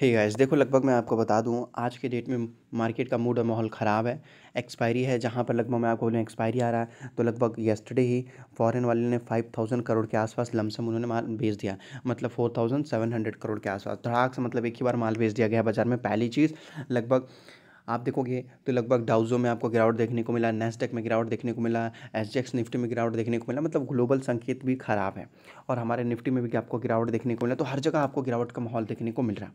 हे hey guys देखो लगभग मैं आपको बता दूं आज के डेट में मार्केट का मूड और माहौल ख़राब है एक्सपायरी है जहां पर लगभग मैं आपको बोलूँ एक्सपायरी आ रहा है तो लगभग येस्टडे ही फॉरेन वाले ने फाइव थाउजेंड करोड़ के आसपास लमसम उन्होंने माल बेच दिया मतलब four thousand seven hundred crore के आसपास धड़ाक तो से मतलब एक ही बार माल बेच दिया गया बाज़ार में पहली चीज़ लगभग आप देखोगे तो लगभग डाउजो में आपको गिरावट देखने को मिला नेस्टेक में गिरावट देखने को मिला एसडेक्स निफ्टी में गिरावट देखने को मिला मतलब ग्लोबल संकेत भी ख़राब है और हमारे निफ्टी में भी आपको गिरावट देखने को मिला तो हर जगह आपको गिरावट का माहौल देखने को मिल रहा है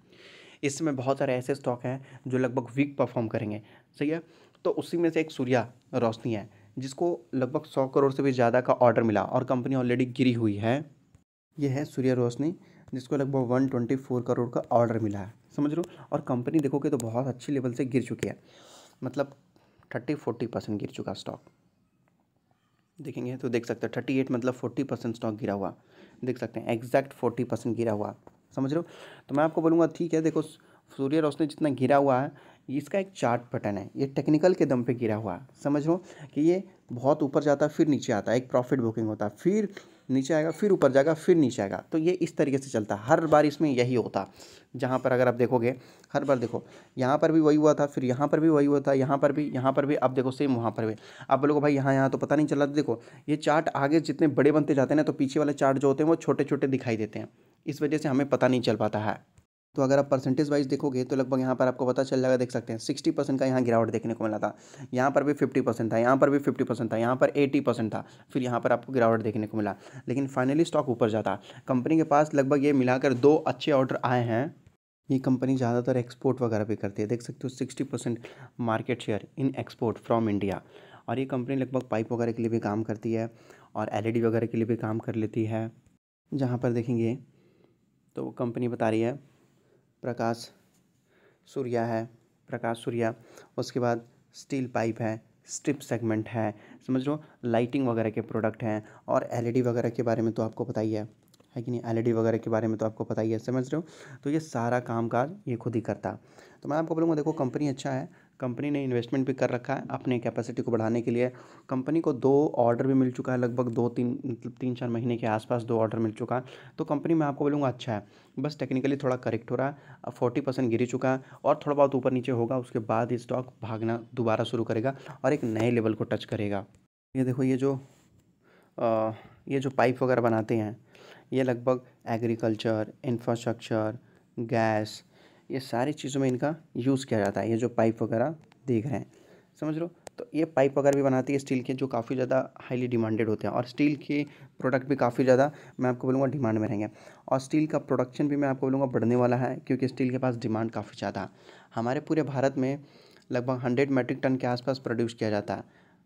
इसमें बहुत सारे ऐसे स्टॉक हैं जो लगभग वीक परफॉर्म करेंगे सही है तो उसी में से एक सूर्या रोशनी है जिसको लगभग सौ करोड़ से भी ज़्यादा का ऑर्डर मिला और कंपनी ऑलरेडी गिरी हुई है यह है सूर्य रोशनी जिसको लगभग वन ट्वेंटी फोर करोड़ का ऑर्डर मिला है समझ लो और कंपनी देखोगे तो बहुत अच्छी लेवल से गिर चुकी है मतलब थर्टी फोर्टी परसेंट गिर चुका स्टॉक देखेंगे तो देख सकते हैं थर्टी एट मतलब फोर्टी परसेंट स्टॉक गिरा हुआ देख सकते हैं एग्जैक्ट फोर्टी परसेंट गिरा हुआ समझ लो तो मैं आपको बोलूँगा ठीक है देखो सूर्य रोशनी जितना गिरा हुआ है इसका एक चार्ट पैटर्न है ये टेक्निकल के दम पे गिरा हुआ है समझ लो कि ये बहुत ऊपर जाता है फिर नीचे आता है एक प्रॉफिट बुकिंग होता है फिर नीचे आएगा फिर ऊपर जाएगा फिर नीचे आएगा तो ये इस तरीके से चलता है हर बार इसमें यही होता जहाँ पर अगर आप देखोगे हर बार देखो यहाँ पर भी वही हुआ था फिर यहाँ पर भी वही हुआ था यहाँ पर भी यहाँ पर भी अब देखो सेम वहाँ पर भी आप बोलोगे भाई यहाँ यहाँ तो पता नहीं चला तो देखो ये चार्ट आगे जितने बड़े बनते जाते हैं ना तो पीछे वाले चार्ट जो होते हैं वो छोटे छोटे दिखाई देते हैं इस वजह से हमें पता नहीं चल पाता है तो अगर आप परसेंटेज वाइज देखोगे तो लगभग यहाँ पर आपको पता चल जाएगा देख सकते हैं सिक्सटी परसेंट का यहाँ गिरावट देखने को मिला था यहाँ पर भी फिफ्टी परसेंट था यहाँ पर भी फिफ्टी परसेंट था यहाँ पर एटी परसेंट था फिर यहाँ पर आपको गिरावट देखने को मिला लेकिन फाइनली स्टॉक ऊपर जाता कंपनी के पास लगभग ये मिलाकर दो अच्छे ऑर्डर आए हैं ये कंपनी ज़्यादातर एक्सपोर्ट वगैरह भी करती है देख सकते हो sixty percent market share in export from India और ये कंपनी लगभग पाइप वगैरह के लिए भी काम करती है और डी e वगैरह के लिए भी काम कर लेती है जहाँ पर देखेंगे तो कंपनी बता रही है प्रकाश सूर्या है प्रकाश सूर्या उसके बाद स्टील पाइप है स्ट्रिप सेगमेंट है समझ लो लाइटिंग वगैरह के प्रोडक्ट हैं और एलईडी वगैरह के बारे में तो आपको पता ही है है कि नहीं एलईडी वगैरह के बारे में तो आपको पता ही है समझ रहे हो तो ये सारा काम काज ये खुद ही करता तो मैं आपको बोलूँगा देखो कंपनी अच्छा है कंपनी ने इन्वेस्टमेंट भी कर रखा है अपने कैपेसिटी को बढ़ाने के लिए कंपनी को दो ऑर्डर भी मिल चुका है लगभग दो तीन मतलब तीन चार महीने के आसपास दो ऑर्डर मिल चुका है तो कंपनी मैं आपको बोलूँगा अच्छा है बस टेक्निकली थोड़ा करेक्ट हो रहा है फोर्टी परसेंट गिरी चुका है और थोड़ा बहुत ऊपर नीचे होगा उसके बाद स्टॉक भागना दोबारा शुरू करेगा और एक नए लेवल को टच करेगा ये देखो ये जो ये जो पाइप वगैरह बनाते हैं ये लगभग एग्रीकल्चर इंफ्रास्ट्रक्चर गैस ये सारी चीज़ों में इनका यूज़ किया जाता है ये जो पाइप वगैरह देख रहे हैं समझ लो तो ये पाइप वगैरह भी बनाती है स्टील के जो काफ़ी ज़्यादा हाईली डिमांडेड होते हैं और स्टील के प्रोडक्ट भी काफ़ी ज़्यादा मैं आपको बोलूँगा डिमांड में रहेंगे और स्टील का प्रोडक्शन भी मैं आपको बोलूँगा बढ़ने वाला है क्योंकि स्टील के पास डिमांड काफ़ी ज़्यादा हमारे पूरे भारत में लगभग हंड्रेड मेट्रिक टन के आसपास प्रोड्यूस किया जाता है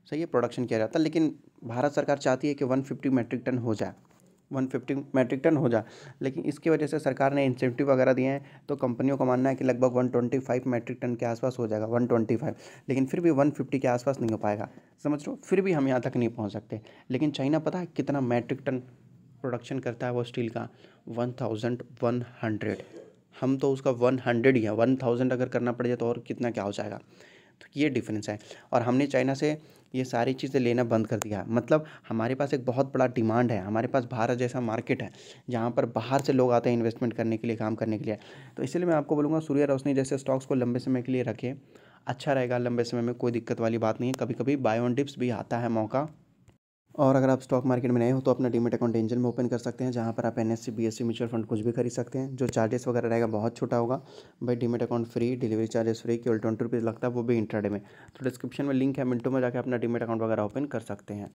सही है प्रोडक्शन किया जाता है लेकिन भारत सरकार चाहती है कि वन फिफ्टी मेट्रिक टन हो जाए वन फिफ्टी मेट्रिक टन हो जाए लेकिन इसकी वजह से सरकार ने इंसेंटिव वगैरह दिए हैं तो कंपनियों का मानना है कि लगभग one twenty five metric tonne के आसपास हो जाएगा वन ट्वेंटी फाइव लेकिन फिर भी वन फिफ्टी के आसपास नहीं हो पाएगा समझ लो फिर भी हम यहाँ तक नहीं पहुँच सकते लेकिन चाइना पता है कितना मैट्रिक टन प्रोडक्शन करता है वो स्टील का वन थाउजेंड वन हंड्रेड हम तो उसका वन हंड्रेड ही है वन थाउजेंड अगर करना पड़ जाए तो और कितना क्या हो जाएगा तो ये डिफरेंस है और हमने चाइना से ये सारी चीज़ें लेना बंद कर दिया मतलब हमारे पास एक बहुत बड़ा डिमांड है हमारे पास भारत जैसा मार्केट है जहाँ पर बाहर से लोग आते हैं इन्वेस्टमेंट करने के लिए काम करने के लिए तो इसलिए मैं आपको बोलूँगा सूर्य रोशनी जैसे स्टॉक्स को लंबे समय के लिए रखें अच्छा रहेगा लंबे समय में कोई दिक्कत वाली बात नहीं है कभी कभी बाय ऑन डिप्स भी आता है मौका और अगर आप स्टॉक मार्केट में नए हो तो अपना डीमेट अकाउंट एंजल में ओपन कर सकते हैं जहाँ पर आप एन एस म्यूचुअल फंड कुछ भी खरीद सकते हैं जो चार्जेस वगैरह रहेगा बहुत छोटा होगा भाई demat account free delivery charges free केवल ट्वेंटी रुपीज़ लगता है वो भी इंटरडे में तो डिस्क्रिप्शन में लिंक है मिनटों में जाकर अपना डीमेट अकाउंट वगैरह ओपन कर सकते हैं